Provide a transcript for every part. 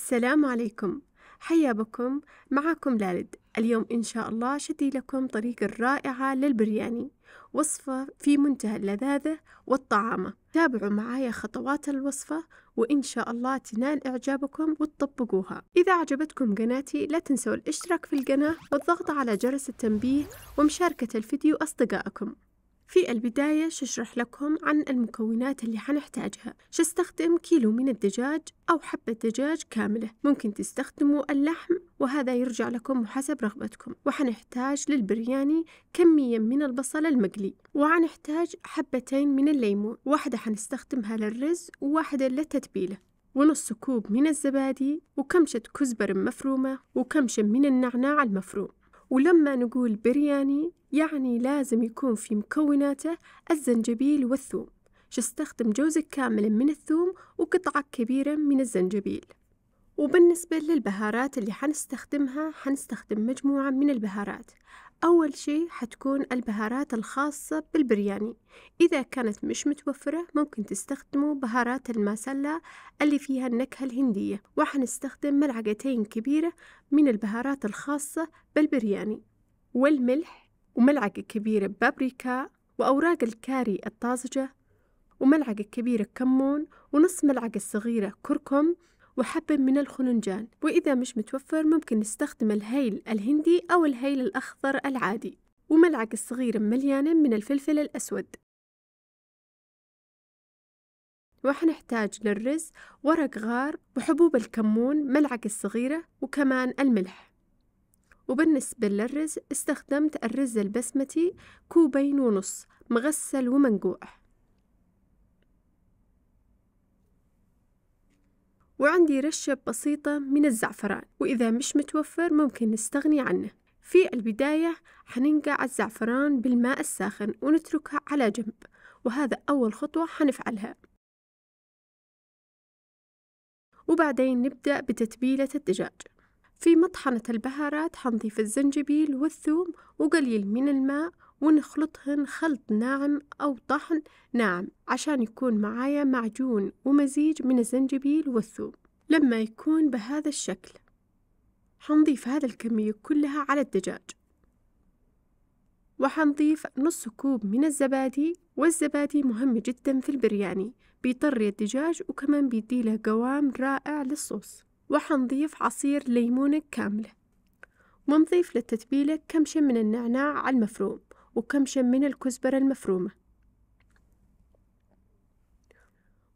السلام عليكم حيا بكم معكم لالد اليوم إن شاء الله شدي لكم طريقة رائعة للبرياني وصفة في منتهى اللذاذة والطعامة تابعوا معايا خطوات الوصفة وإن شاء الله تنال إعجابكم وتطبقوها إذا عجبتكم قناتي لا تنسوا الاشتراك في القناة والضغط على جرس التنبيه ومشاركة الفيديو أصدقائكم في البداية ششرح لكم عن المكونات اللي حنحتاجها شستخدم كيلو من الدجاج أو حبة دجاج كاملة ممكن تستخدموا اللحم وهذا يرجع لكم حسب رغبتكم وحنحتاج للبرياني كمية من البصل المقلي وحنحتاج حبتين من الليمون واحدة حنستخدمها للرز وواحدة للتتبيلة ونص كوب من الزبادي وكمشة كزبر مفرومة وكمشة من النعناع المفروم ولما نقول برياني يعني لازم يكون في مكوناته الزنجبيل والثوم شستخدم جوزك كامل من الثوم وقطعة كبيرة من الزنجبيل وبالنسبة للبهارات اللي حنستخدمها حنستخدم مجموعة من البهارات أول شيء حتكون البهارات الخاصة بالبرياني إذا كانت مش متوفرة ممكن تستخدموا بهارات الماسلة اللي فيها النكهة الهندية وحنستخدم ملعقتين كبيرة من البهارات الخاصة بالبرياني والملح وملعقة كبيرة بابريكا وأوراق الكاري الطازجة وملعقة كبيرة كمون ونص ملعقة صغيرة كركم وحبة من الخلنجان وإذا مش متوفر ممكن نستخدم الهيل الهندي أو الهيل الأخضر العادي وملعقة صغيرة مليانة من الفلفل الأسود وحنحتاج للرز ورق غار وحبوب الكمون ملعقة صغيرة وكمان الملح وبالنسبة للرز استخدمت الرز البسمتي كوبين ونص مغسل ومنقوع وعندي رشة بسيطة من الزعفران وإذا مش متوفر ممكن نستغني عنه في البداية حننقع الزعفران بالماء الساخن ونتركها على جنب وهذا أول خطوة حنفعلها وبعدين نبدأ بتتبيلة الدجاج في مطحنة البهارات حنضيف الزنجبيل والثوم وقليل من الماء ونخلطهن خلط ناعم أو طحن ناعم عشان يكون معايا معجون ومزيج من الزنجبيل والثوم لما يكون بهذا الشكل حنضيف هذا الكمية كلها على الدجاج وحنضيف نص كوب من الزبادي والزبادي مهم جدا في البرياني بيطري الدجاج وكمان بيديله قوام رائع للصوص وحنضيف عصير ليمونة كاملة ونضيف للتتبيلة كمشة من النعناع المفروم وكمشا من الكزبرة المفرومة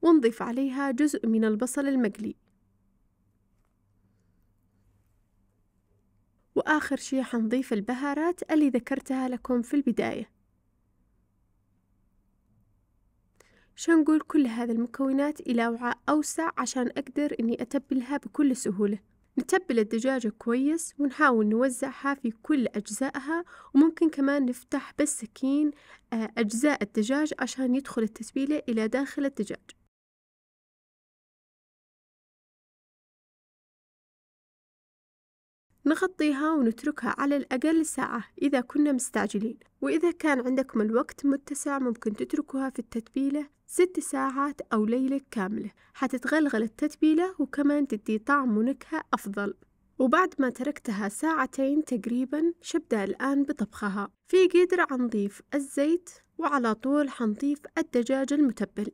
ونضيف عليها جزء من البصل المقلي وآخر شي حنضيف البهارات اللي ذكرتها لكم في البداية شنقول كل هذه المكونات إلى وعاء أوسع عشان أقدر أني أتبلها بكل سهولة نتبل الدجاجة كويس ونحاول نوزعها في كل أجزائها وممكن كمان نفتح بالسكين آه، أجزاء الدجاج عشان يدخل التتبيلة إلى داخل الدجاج نغطيها ونتركها على الأقل ساعة إذا كنا مستعجلين وإذا كان عندكم الوقت متسع ممكن تتركوها في التتبيلة ست ساعات أو ليلة كاملة حتتغلغل التتبيلة وكمان تدي طعم ونكهة أفضل وبعد ما تركتها ساعتين تقريبا شبدأ الآن بطبخها في قدر حنضيف الزيت وعلى طول حنضيف الدجاج المتبل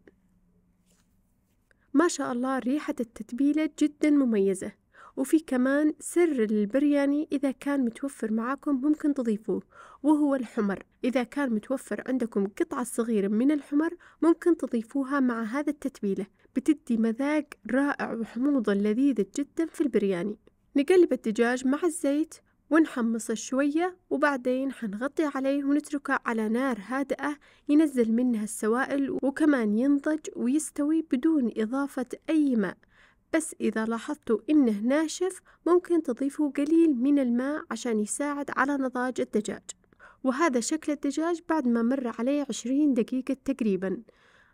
ما شاء الله ريحة التتبيلة جدا مميزة وفي كمان سر البرياني إذا كان متوفر معاكم ممكن تضيفوه وهو الحمر إذا كان متوفر عندكم قطعة صغيرة من الحمر ممكن تضيفوها مع هذا التتبيلة بتدي مذاق رائع وحموضة لذيذة جدا في البرياني نقلب الدجاج مع الزيت ونحمصه شوية وبعدين حنغطي عليه ونتركه على نار هادئة ينزل منها السوائل وكمان ينضج ويستوي بدون إضافة أي ماء بس إذا لاحظتوا إنه ناشف ممكن تضيفوا قليل من الماء عشان يساعد على نضاج الدجاج وهذا شكل الدجاج بعد ما مر عليه عشرين دقيقة تقريبا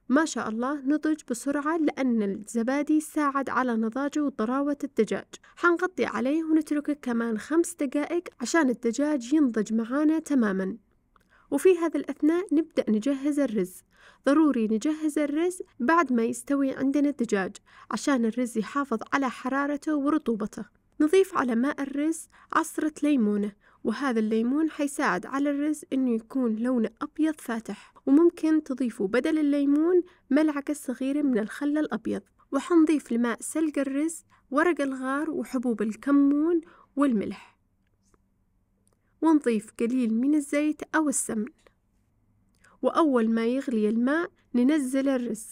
ما شاء الله نضج بسرعة لأن الزبادي ساعد على نضاجه وطراوة الدجاج حنغطي عليه ونتركه كمان خمس دقائق عشان الدجاج ينضج معانا تماماً وفي هذا الأثناء نبدأ نجهز الرز ضروري نجهز الرز بعد ما يستوي عندنا الدجاج عشان الرز يحافظ على حرارته ورطوبته نضيف على ماء الرز عصرة ليمونة وهذا الليمون حيساعد على الرز انه يكون لونه ابيض فاتح وممكن تضيفوا بدل الليمون ملعقة صغيرة من الخل الابيض وحنضيف لماء سلق الرز ورق الغار وحبوب الكمون والملح ونضيف قليل من الزيت أو السمن وأول ما يغلي الماء ننزل الرز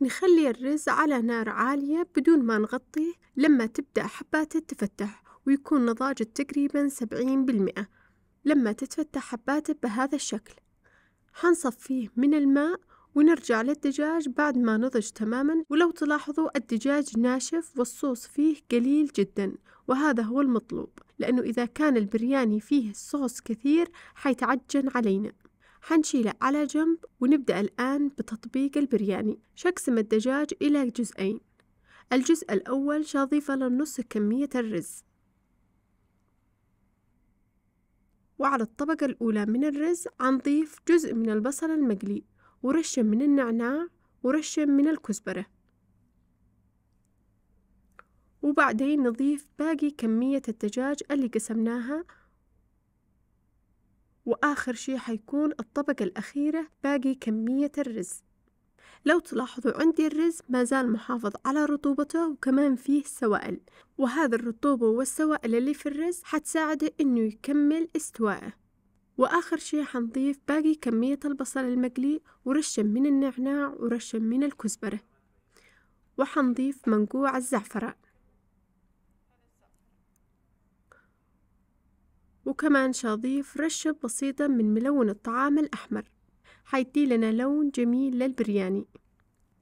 نخلي الرز على نار عالية بدون ما نغطيه لما تبدأ حباته تفتح ويكون نضاجه تقريبا سبعين بالمئة لما تتفتح حباته بهذا الشكل حنصفيه من الماء ونرجع للدجاج بعد ما نضج تماما ولو تلاحظوا الدجاج ناشف والصوص فيه قليل جدا وهذا هو المطلوب لأنه إذا كان البرياني فيه الصوص كثير حيتعجن علينا حنشيله على جنب ونبدأ الآن بتطبيق البرياني شقسم الدجاج إلى جزئين الجزء الأول شاضيفه للنص كمية الرز وعلى الطبقة الأولى من الرز عنضيف جزء من البصل المقلي ورشة من النعناع ورشة من الكزبرة وبعدين نضيف باقي كمية الدجاج اللي قسمناها وآخر شي حيكون الطبقة الأخيرة باقي كمية الرز لو تلاحظوا عندي الرز ما زال محافظ على رطوبته وكمان فيه سوائل وهذا الرطوبة والسوائل اللي في الرز حتساعده انه يكمل استوائه وآخر شي حنضيف باقي كمية البصل المقلي ورشة من النعناع ورشة من الكزبرة وحنضيف منقوع الزعفران وكمان شاضيف رشة بسيطة من ملون الطعام الأحمر حيدي لنا لون جميل للبرياني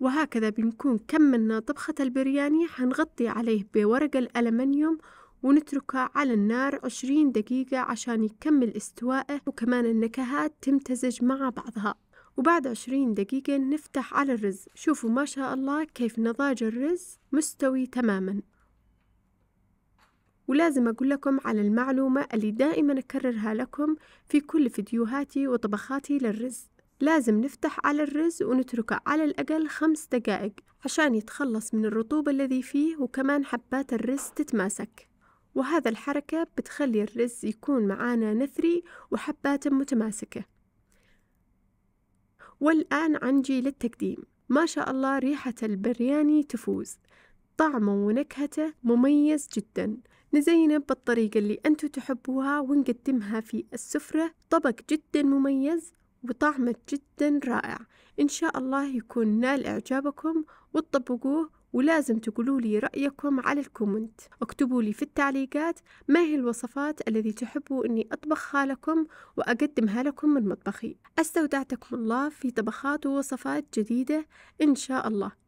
وهكذا بنكون كملنا طبخة البرياني حنغطي عليه بورق الألمنيوم ونتركه على النار عشرين دقيقة عشان يكمل استوائه وكمان النكهات تمتزج مع بعضها وبعد عشرين دقيقة نفتح على الرز شوفوا ما شاء الله كيف نضاج الرز مستوي تماما ولازم أقول لكم على المعلومة اللي دائما أكررها لكم في كل فيديوهاتي وطبخاتي للرز لازم نفتح على الرز ونتركه على الأقل خمس دقائق عشان يتخلص من الرطوبة الذي فيه وكمان حبات الرز تتماسك وهذا الحركة بتخلي الرز يكون معانا نثري وحبات متماسكة والآن جيل للتقديم ما شاء الله ريحة البرياني تفوز طعمه ونكهته مميز جدا نزينه بالطريقة اللي أنتم تحبوها ونقدمها في السفرة طبق جدا مميز وطعمه جدا رائع إن شاء الله يكون نال إعجابكم وتطبقوه ولازم تقولوا لي رأيكم على الكومنت اكتبوا لي في التعليقات ما هي الوصفات التي تحبوا أني أطبخها لكم وأقدمها لكم من مطبخي استودعتكم الله في طبخات ووصفات جديدة إن شاء الله